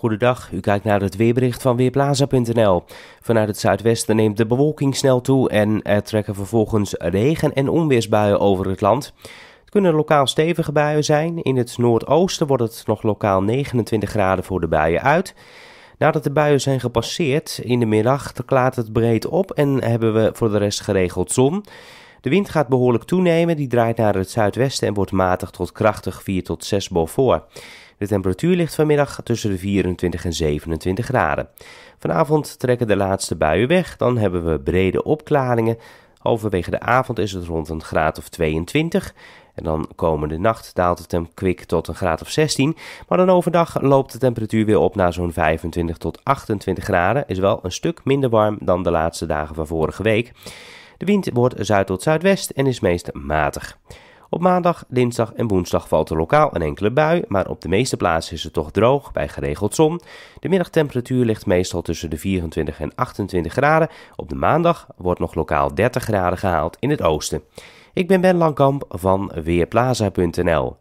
Goedendag, u kijkt naar het weerbericht van Weerplaza.nl. Vanuit het zuidwesten neemt de bewolking snel toe en er trekken vervolgens regen- en onweersbuien over het land. Het kunnen lokaal stevige buien zijn. In het noordoosten wordt het nog lokaal 29 graden voor de buien uit. Nadat de buien zijn gepasseerd, in de middag klaart het breed op en hebben we voor de rest geregeld zon. De wind gaat behoorlijk toenemen, die draait naar het zuidwesten en wordt matig tot krachtig 4 tot 6 voor. De temperatuur ligt vanmiddag tussen de 24 en 27 graden. Vanavond trekken de laatste buien weg, dan hebben we brede opklaringen. Overwege de avond is het rond een graad of 22. En dan komende nacht daalt het hem kwik tot een graad of 16. Maar dan overdag loopt de temperatuur weer op naar zo'n 25 tot 28 graden. Is wel een stuk minder warm dan de laatste dagen van vorige week. De wind wordt zuid tot zuidwest en is meest matig. Op maandag, dinsdag en woensdag valt er lokaal een enkele bui, maar op de meeste plaatsen is het toch droog bij geregeld zon. De middagtemperatuur ligt meestal tussen de 24 en 28 graden. Op de maandag wordt nog lokaal 30 graden gehaald in het oosten. Ik ben Ben Langkamp van Weerplaza.nl.